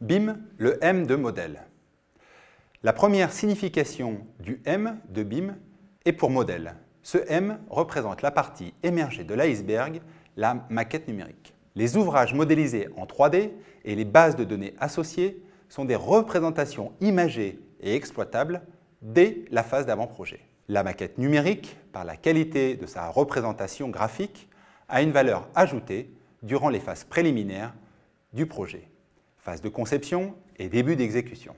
BIM, le M de modèle. La première signification du M de BIM est pour modèle. Ce M représente la partie émergée de l'iceberg, la maquette numérique. Les ouvrages modélisés en 3D et les bases de données associées sont des représentations imagées et exploitables dès la phase d'avant-projet. La maquette numérique, par la qualité de sa représentation graphique, a une valeur ajoutée durant les phases préliminaires du projet phase de conception et début d'exécution.